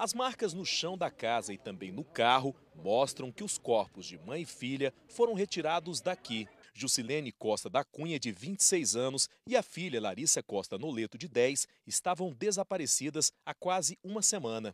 As marcas no chão da casa e também no carro mostram que os corpos de mãe e filha foram retirados daqui. Jusilene Costa da Cunha, de 26 anos, e a filha Larissa Costa Noleto, de 10, estavam desaparecidas há quase uma semana.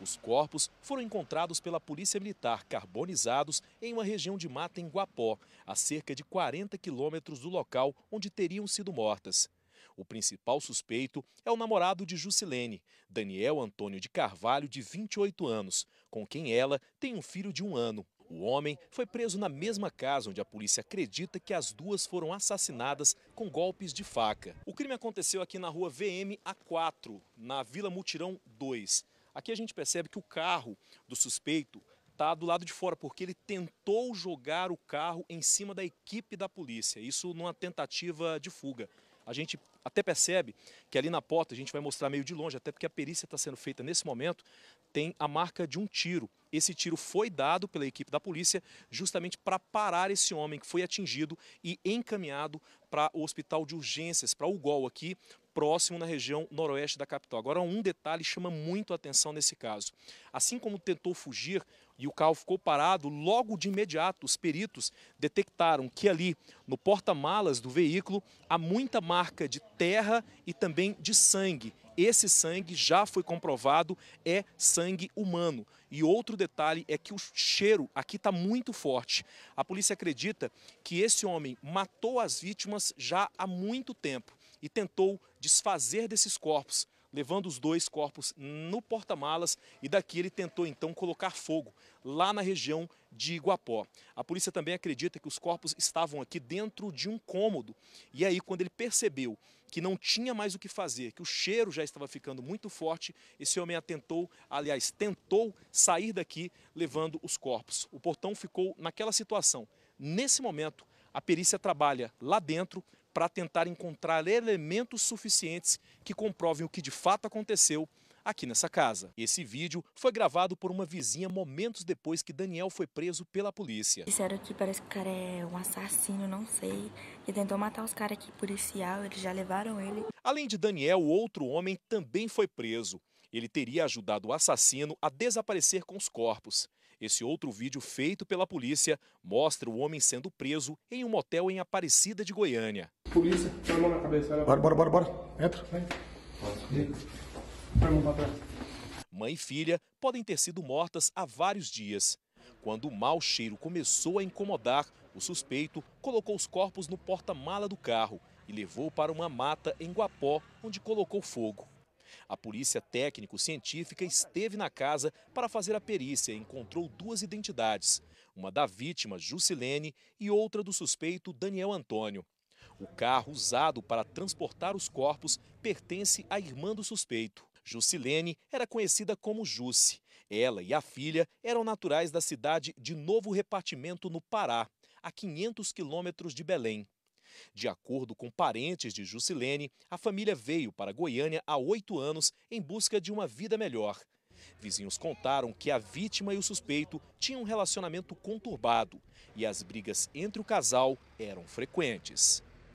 Os corpos foram encontrados pela Polícia Militar carbonizados em uma região de mata em Guapó, a cerca de 40 quilômetros do local onde teriam sido mortas. O principal suspeito é o namorado de Juscelene, Daniel Antônio de Carvalho, de 28 anos, com quem ela tem um filho de um ano. O homem foi preso na mesma casa onde a polícia acredita que as duas foram assassinadas com golpes de faca. O crime aconteceu aqui na rua VM A4, na Vila Mutirão 2. Aqui a gente percebe que o carro do suspeito está do lado de fora, porque ele tentou jogar o carro em cima da equipe da polícia. Isso numa tentativa de fuga a gente até percebe que ali na porta, a gente vai mostrar meio de longe, até porque a perícia está sendo feita nesse momento, tem a marca de um tiro. Esse tiro foi dado pela equipe da polícia justamente para parar esse homem que foi atingido e encaminhado para o hospital de urgências, para o Gol aqui, próximo na região noroeste da capital. Agora, um detalhe chama muito a atenção nesse caso. Assim como tentou fugir, e o carro ficou parado, logo de imediato os peritos detectaram que ali no porta-malas do veículo há muita marca de terra e também de sangue. Esse sangue já foi comprovado é sangue humano. E outro detalhe é que o cheiro aqui está muito forte. A polícia acredita que esse homem matou as vítimas já há muito tempo e tentou desfazer desses corpos levando os dois corpos no porta-malas e daqui ele tentou então colocar fogo lá na região de Iguapó. A polícia também acredita que os corpos estavam aqui dentro de um cômodo e aí quando ele percebeu que não tinha mais o que fazer, que o cheiro já estava ficando muito forte, esse homem atentou, aliás, tentou sair daqui levando os corpos. O portão ficou naquela situação. Nesse momento, a perícia trabalha lá dentro para tentar encontrar elementos suficientes que comprovem o que de fato aconteceu aqui nessa casa. Esse vídeo foi gravado por uma vizinha momentos depois que Daniel foi preso pela polícia. Disseram que parece que o cara é um assassino, não sei, que tentou matar os caras aqui policial, eles já levaram ele. Além de Daniel, outro homem também foi preso. Ele teria ajudado o assassino a desaparecer com os corpos. Esse outro vídeo feito pela polícia mostra o homem sendo preso em um motel em Aparecida de Goiânia. Polícia, põe a mão na cabeça. Olha. Bora, bora, bora, bora. Entra. Vai. Põe Vai. mão pra Mãe e filha podem ter sido mortas há vários dias. Quando o mau cheiro começou a incomodar, o suspeito colocou os corpos no porta-mala do carro e levou para uma mata em Guapó, onde colocou fogo. A polícia técnico-científica esteve na casa para fazer a perícia e encontrou duas identidades, uma da vítima, Jusilene, e outra do suspeito, Daniel Antônio. O carro usado para transportar os corpos pertence à irmã do suspeito. Jusilene era conhecida como Jusce. Ela e a filha eram naturais da cidade de Novo Repartimento, no Pará, a 500 quilômetros de Belém. De acordo com parentes de Jusilene, a família veio para Goiânia há oito anos em busca de uma vida melhor. Vizinhos contaram que a vítima e o suspeito tinham um relacionamento conturbado e as brigas entre o casal eram frequentes.